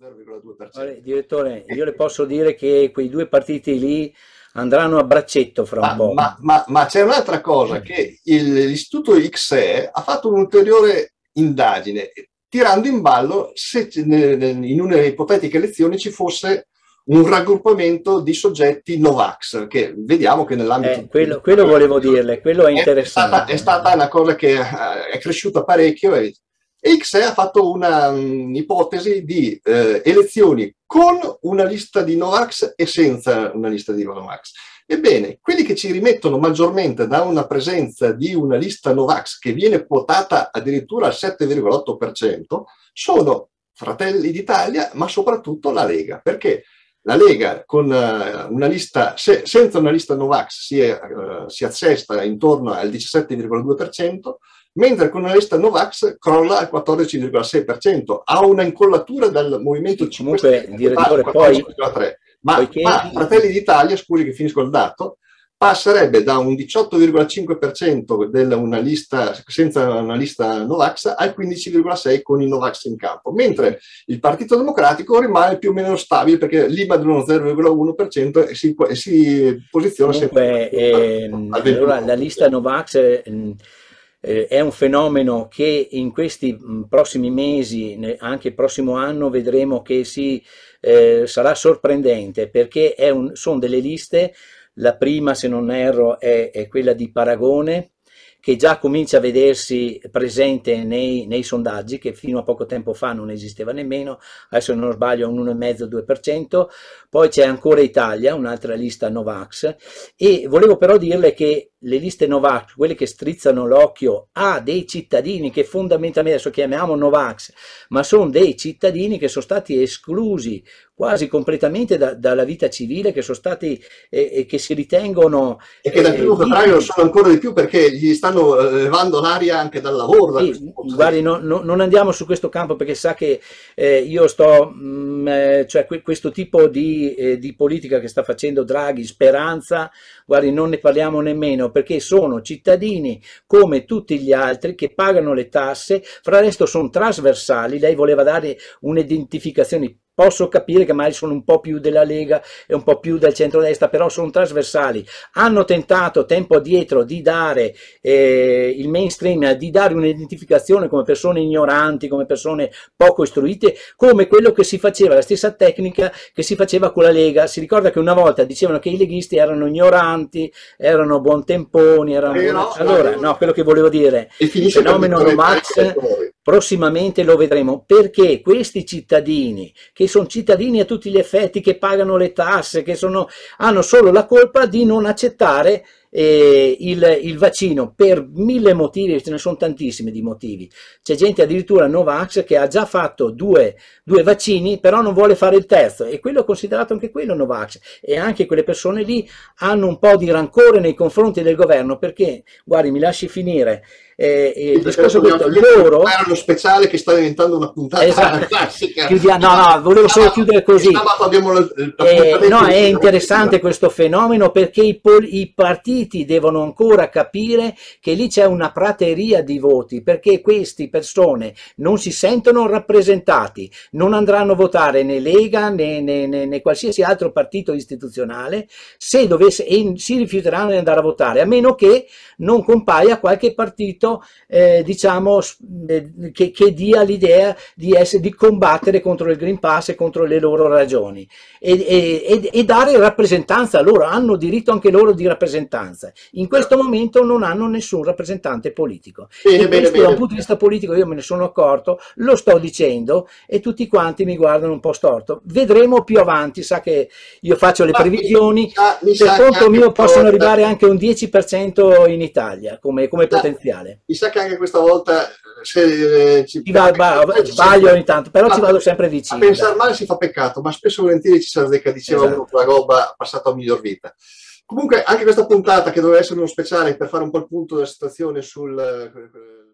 0,2%. direttore, io le posso dire che quei due partiti lì andranno a braccetto fra un ma, po'. Ma, ma, ma c'è un'altra cosa, mm. che il, l'istituto XE ha fatto un'ulteriore indagine tirando in ballo se in una ipotetica elezione ci fosse un raggruppamento di soggetti Novax, che vediamo che nell'ambito... Eh, quello, quello volevo dirle, quello è interessante. È stata, è stata, una cosa che eh, è cresciuta parecchio e e XE ha fatto un'ipotesi mm, di eh, elezioni con una lista di Novax e senza una lista di Novax. Ebbene, quelli che ci rimettono maggiormente da una presenza di una lista Novax che viene quotata addirittura al 7,8% sono Fratelli d'Italia, ma soprattutto la Lega, perché la Lega eh, una lista, se, senza una lista Novax si, è, uh, si, assesta intorno al 17,2%, mentre con la lista Novax crolla al 14,6%, ha una incollatura dal Movimento 5 Stelle. Comunque, direttore, poi... Ma, poiché... ma Fratelli d'Italia, scusi che finisco il dato, passerebbe da un 18,5% della una lista, senza una lista Novax al 15,6% con i Novax in campo, mentre il Partito Democratico rimane più o meno stabile perché l'IBA dello 0,1% e si, e si posiziona Dunque, sempre. Eh, allora, la lista Novax. Eh, eh, è un fenomeno che in questi prossimi mesi, anche il prossimo anno, vedremo che si, eh, sarà sorprendente perché un, sono delle liste, la prima se non erro è, è quella di Paragone, che già comincia a vedersi presente nei, nei, sondaggi, che fino a poco tempo fa non esisteva nemmeno, adesso non sbaglio è un 1,5-2%, poi c'è ancora Italia, un'altra lista Novax, e volevo però dirle che le liste Novax, quelle che strizzano l'occhio a dei cittadini che fondamentalmente adesso chiamiamo Novax, ma sono dei cittadini che sono stati esclusi quasi completamente da, dalla vita civile che sono stati e eh, che si ritengono e che dal eh, primo eh, febbraio lo sono ancora di più perché gli stanno eh, levando l'aria anche dal lavoro sì, da guardi no, no, non andiamo su questo campo perché sa che eh, io sto mh, mm, eh, cioè que questo tipo di, di, politica che sta facendo Draghi Speranza guardi non ne parliamo nemmeno perché sono cittadini come tutti gli altri che pagano le tasse fra l'altro sono trasversali lei voleva dare un'identificazione Posso capire che magari sono un po' più della Lega e un po' più del centrodestra, però sono trasversali. Hanno tentato tempo addietro di dare eh, il mainstream, di dare un'identificazione come persone ignoranti, come persone poco istruite, come quello che si faceva, la stessa tecnica che si faceva con la Lega. Si ricorda che una volta dicevano che i leghisti erano ignoranti, erano buontemponi, erano... Eh no, allora, no, quello che volevo dire, il fenomeno Romax... Max... Prossimamente lo vedremo perché questi cittadini, che sono cittadini a tutti gli effetti, che pagano le tasse, che sono, hanno solo la colpa di non accettare eh, il, il, vaccino per mille motivi, ce ne sono tantissimi di motivi. C'è gente addirittura Novax che ha già fatto due, due, vaccini, però non vuole fare il terzo e quello è considerato anche quello Novax e anche quelle persone lì hanno un po' di rancore nei confronti del governo perché, guardi, mi lasci finire. Eh, il discorso che loro era uno speciale che sta diventando una puntata esatto. classica. Chiudia... No, no, volevo solo chiudere così. Sabato abbiamo eh, no, è interessante questo fenomeno perché i, pol- i partiti partiti devono ancora capire che lì c'è una prateria di voti perché queste persone non si sentono rappresentati, non andranno a votare né Lega né, né, né, né qualsiasi altro partito istituzionale se dovesse, e si rifiuteranno di andare a votare, a meno che non compaia qualche partito eh, diciamo, eh, che, che, dia l'idea di, di, combattere contro il Green Pass e contro le loro ragioni e, e, e dare rappresentanza a loro, hanno diritto anche loro di rappresentanza maggioranza. In questo certo. momento non hanno nessun rappresentante politico. Bene, e questo bene, da un punto di vista politico io me ne sono accorto, lo sto dicendo e tutti quanti mi guardano un po' storto. Vedremo più avanti, sa che io faccio le Ma previsioni, mi sa, mi per conto mio possono volta... arrivare anche un 10% in Italia come, come da, potenziale. Mi sa che anche questa volta eh, se, eh, ci va, va, sbaglio ogni tanto, però ma, ci vado sempre vicino. A pensare male si fa peccato, ma spesso e volentieri Cesare che diceva esatto. che la gobba ha passato a miglior vita. Comunque anche questa puntata che doveva essere uno speciale per fare un po' il punto della situazione sul eh,